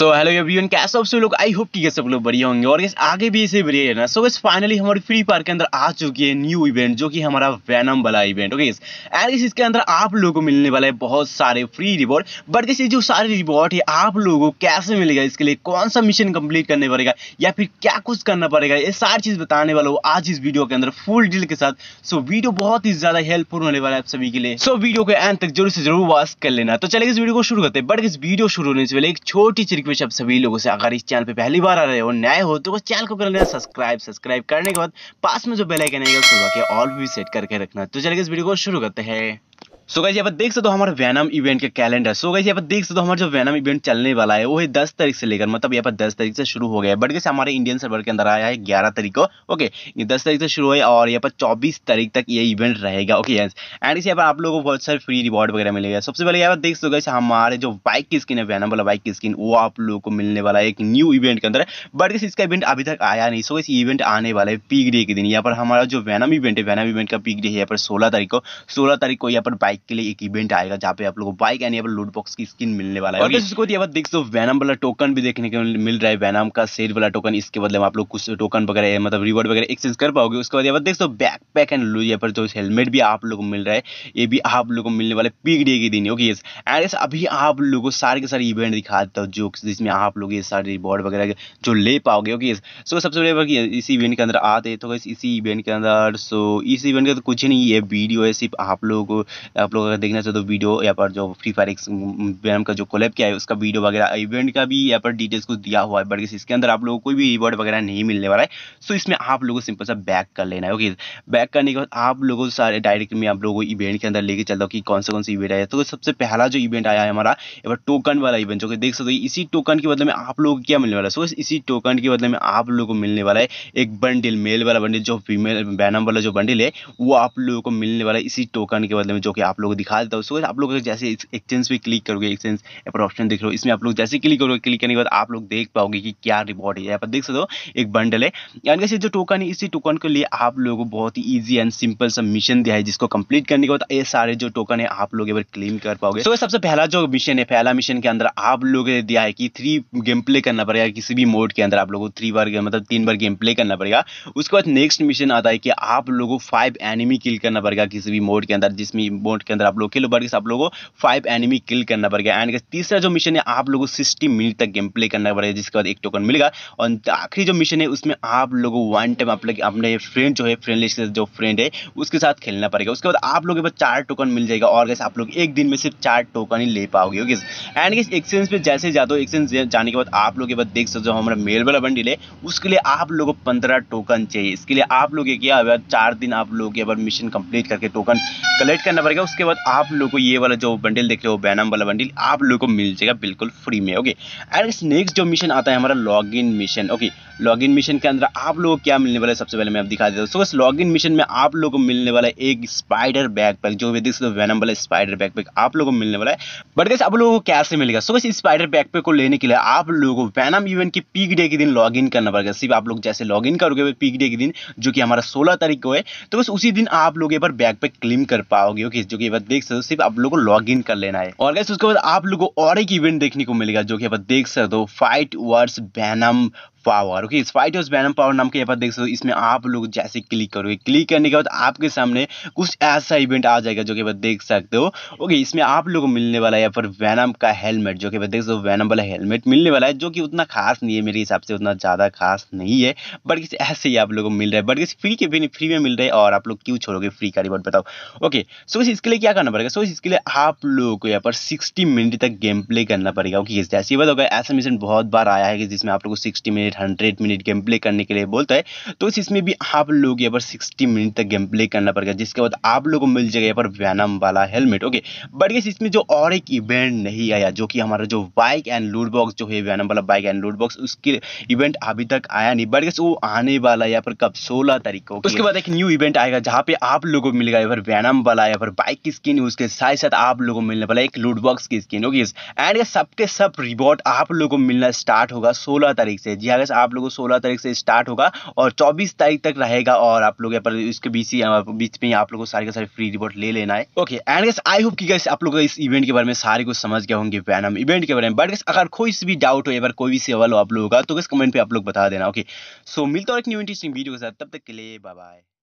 so hello everyone कैसे हो सब लोग आई होप कि ये सब लोग बढ़िया होंगे और इस आगे भी इसे बढ़िया रहना सो इस फाइनली हमारी फ्री फायर के अंदर आ चुकी है न्यू इवेंट जो कि हमारा वैनम वाला इवेंट ओके एंड इस इसके अंदर आप लोगों को मिलने वाला है बहुत सारे फ्री रिवॉर्ड बट जैसे जो सारे रिवॉर्ड है आप लोगों को कैसे मिलेगा इसके लिए कौन सा मिशन कंप्लीट करने पड़ेगा या फिर क्या कुछ करना पड़ेगा ये सारी चीज़ बताने वाला हूँ आज इस वीडियो के अंदर फुल डील के साथ सो वीडियो बहुत ही ज़्यादा हेल्पफुल होने वाला है आप सभी के लिए सो वीडियो को एंड तक जरूर से जरूर वास कर लेना तो चले इस वीडियो को शुरू करते हैं बट इस वीडियो शुरू होने से पहले एक छोटी सी रिक्वेस्ट आप सभी लोगों से अगर इस चैनल पे पहली बार आ रहे हो नए हो तो चैनल को कर लेना सब्सक्राइब सब्सक्राइब करने के बाद पास में जो बेल आइकन आएगा उसको और भी सेट करके रखना तो चलिए इस वीडियो को शुरू करते हैं सो गई यहाँ पर देख सकते हो हमारे वैनम इवेंट का कैलेंडर सो गई यहाँ पर देख सकते हो हमारा जो वैनम इवेंट चलने वाला है वो है दस तारीख से लेकर मतलब यहाँ पर दस तारीख से शुरू हो गया है बट कैसे हमारे इंडियन सर्वर के अंदर आया है ग्यारह तारीख को ओके ये दस तारीख से शुरू है और यहाँ पर चौबीस तारीख तक ये इवेंट रहेगा ओके यस एंड इसे यहाँ पर आप लोगों को बहुत सारे फ्री रिवॉर्ड वगैरह मिलेगा सबसे पहले यहाँ पर देख सकते हो हमारे जो बाइक की स्किन है वैनम वाला बाइक की स्किन वो आप लोगों को मिलने वाला है एक न्यू इवेंट के अंदर बट कैसे इसका इवेंट अभी तक आया नहीं सो इस इवेंट आने वाला है पीक डे के दिन यहाँ पर हमारा जो वैनम इवेंट है वैनम इवेंट का पीक डे है यहाँ पर सोलह तारीख को सोलह तारीख को यहाँ पर बाइक बाइक के लिए एक इवेंट आएगा जहाँ पे आप लोगों को बाइक एंड लूट बॉक्स की स्किन मिलने वाला है और इसको दिया देख सो वैनम वाला टोकन भी देखने को मिल रहा है वैनम का सेल वाला टोकन इसके बदले में आप लोग कुछ टोकन वगैरह मतलब रिवॉर्ड वगैरह एक्सचेंज कर पाओगे उसके बाद यहाँ देख so backpack and loot पर जो हेलमेट भी आप लोग को मिल रहा है ये भी आप लोग को मिलने वाले पीक डे के दिन ओके ये एंड अभी आप लोग सारे के सारे इवेंट दिखा देता हूँ जो जिसमें आप लोग ये सारे रिवॉर्ड वगैरह जो ले पाओगे ओके सो सबसे पहले इसी इवेंट के अंदर आते तो इसी इवेंट के अंदर सो इस इवेंट का तो कुछ नहीं है वीडियो है सिर्फ आप लोगों को आप लोग अगर देखना चाहते हो तो वीडियो यहाँ पर जो फ्री फायर एक्स बैम का जो कोलेब किया है उसका वीडियो वगैरह इवेंट का भी यहाँ पर डिटेल्स कुछ दिया हुआ है बट इसके अंदर आप लोगों को कोई भी रिवॉर्ड वगैरह नहीं मिलने वाला है सो इसमें आप लोगों को सिंपल सा बैक कर लेना है ओके बैक करने के बाद आप लोगों को सारे डायरेक्ट में आप लोगों को इवेंट के अंदर लेके चलता हूँ कि कौन सा कौन सा इवेंट आया तो सबसे पहला जो इवेंट आया है हमारा यहाँ पर टोकन वाला इवेंट जो कि देख सकते हो इसी टोकन के बदले में आप लोगों को क्या मिलने वाला है सो इसी टोकन के बदले में आप लोगों को मिलने वाला है एक बंडल मेल वाला बंडल जो फीमेल बैनम वाला जो बंडल है वो आप लोगों को मिलने वाला है इसी टोकन के बदले में जो कि आप लोग दिखा देता हूँ सो आप लोग जैसे एक्सचेंज पे क्लिक करोगे एक्सचेंज यहाँ पर ऑप्शन देख लो इसमें आप लोग जैसे क्लिक करोगे क्लिक करने के बाद आप लोग देख पाओगे कि क्या रिवॉर्ड है यहाँ पर देख सकते हो एक बंडल है यानी कि जो टोकन है इसी टोकन के लिए आप लोगों को बहुत ही ईजी एंड सिंपल सा मिशन दिया है जिसको कंप्लीट करने के बाद ये सारे जो टोकन है आप लोग एक बार क्लेम कर पाओगे तो सबसे पहला जो मिशन है पहला मिशन के अंदर आप लोगों ने दिया है कि थ्री गेम प्ले करना पड़ेगा किसी भी मोड के अंदर आप लोगों को थ्री बार मतलब तीन बार गेम प्ले करना पड़ेगा उसके बाद नेक्स्ट मिशन आता है कि आप लोगों को फाइव एनिमी किल करना पड़ेगा किसी भी मोड के अंदर जिसमें मोड के अंदर आप लोग किल बढ़ आप लोगों को फाइव एनिमी किल करना पड़ेगा एंड तीसरा जो मिशन है आप लोगों को सिक्सटी मिनट तक गेम प्ले करना पड़ेगा जिसके बाद एक टोकन मिलेगा और आखिरी जो मिशन है उसमें आप लोगों वन टाइम आप लोग अपने फ्रेंड जो है फ्रेंड लिस्ट जो फ्रेंड है उसके साथ खेलना पड़ेगा उसके बाद आप लोगों के पास चार टोकन मिल जाएगा और कैसे आप लोग एक दिन में सिर्फ चार टोकन ही ले पाओगे ओके एंड किस एक्सचेंज पे जैसे जाते हो एक्सचेंज जाने के बाद आप लोग के बाद देख सकते हो हमारा मेल वाला बंडी ले उसके लिए आप लोगों को पंद्रह टोकन चाहिए इसके लिए आप लोग क्या चार दिन आप लोग के बाद मिशन कंप्लीट करके टोकन कलेक्ट करना पड़ेगा उसके बाद आप लोग को ये वाला जो बंडल देख रहे हो बैनम वाला बंडल आप लोग को मिल जाएगा बिल्कुल फ्री में ओके एंड नेक्स्ट जो मिशन आता है हमारा log in mission okay log in mission के अंदर आप लोग को क्या मिलने वाला है सबसे पहले मैं आप दिखा देता हूँ सो इस लॉगिन मिशन में आप लोग को मिलने वाला है एक स्पाइडर बैकपैक जो भी देख सकते हो वैनम वाला स्पाइडर बैकपैक आप लोगों को मिलने वाला है बट गैस आप लोगों को कैसे मिलेगा सो इस स्पाइडर बैकपैक को लेने के लिए आप लोगों को वैनम इवेंट की पीक डे के दिन लॉग इन करना पड़ेगा सिर्फ आप लोग जैसे लॉग इन करोगे पीक डे के दिन जो कि हमारा सोलह तारीख को है तो बस उसी दिन आप लोग ये पर बैकपैक क्लेम कर पाओगे ओके जो चुकी है देख सकते हो सिर्फ आप लोग को लॉग इन कर लेना है और गैस उसके बाद आप लोग को और एक इवेंट देखने को मिलेगा जो कि आप देख सकते हो fight verse venom power okay spite house venom power नाम के यहाँ पर देख सकते हो इसमें आप लोग जैसे क्लिक करोगे क्लिक करने के बाद आपके सामने कुछ ऐसा इवेंट आ जाएगा जो कि आप देख सकते हो ओके इसमें आप लोग मिलने वाला है यहाँ पर वैनम का हेलमेट जो कि देख सकते हो वैनम वाला हेलमेट मिलने वाला है जो कि उतना खास नहीं है मेरे हिसाब से उतना ज़्यादा खास नहीं है बट किसी ऐसे ही आप लोग को मिल रहा है बट किसी फ्री के भी नहीं फ्री में मिल रहा है और आप लोग क्यों छोड़ोगे फ्री का रिवॉर्ड बताओ ओके सो इसके लिए क्या करना पड़ेगा सो इसके लिए आप लोगों को यहाँ पर सिक्सटी मिनट तक गेम प्ले करना पड़ेगा ओके जैसे ही बताओगे ऐसा मिशन बहुत बार आया है कि जिसमें आप लोग को sixty minute minute hundred minute game play करने के लिए बोलता है तो इसमें भी आप लोग यहाँ पर सिक्सटी मिनट तक गेम प्ले करना पड़ेगा जिसके बाद आप लोग को मिल जाएगा यहाँ पर वैनम वाला हेलमेट ओके बट ये इसमें जो और एक इवेंट नहीं आया जो कि हमारा जो बाइक एंड लूड बॉक्स जो है वैनम वाला बाइक एंड लूड बॉक्स उसके इवेंट अभी तक आया नहीं बट वो आने वाला यहाँ पर कब सोलह तारीख को उसके बाद एक न्यू इवेंट आएगा जहाँ पे आप लोगों को मिलेगा यहाँ पर वैनम वाला यहाँ पर बाइक की स्किन उसके साथ साथ आप लोगों को मिलने वाला एक लूड बॉक्स की स्किन ओके एंड सबके सब रिवॉर्ड आप लोगों को मिलना स्टार्ट होगा सोलह तारीख से जी हाँ, अगस्त आप लोगों को सोलह तारीख से स्टार्ट होगा और चौबीस तारीख तक रहेगा और आप लोग यहाँ पर इसके बीच ही बीच में आप लोगों को सारे का सारे फ्री रिपोर्ट ले लेना है okay and guess I hope की गैस आप लोग इस इवेंट के बारे में सारे कुछ समझ गए होंगे वैनम इवेंट के बारे में बट गैस अगर कोई भी डाउट हो या फिर कोई भी सवाल हो आप लोगों का तो गैस कमेंट पर आप लोग बता देना ओके सो मिलता है एक न्यू इंटरेस्टिंग वीडियो के साथ तब तक के लिए बाय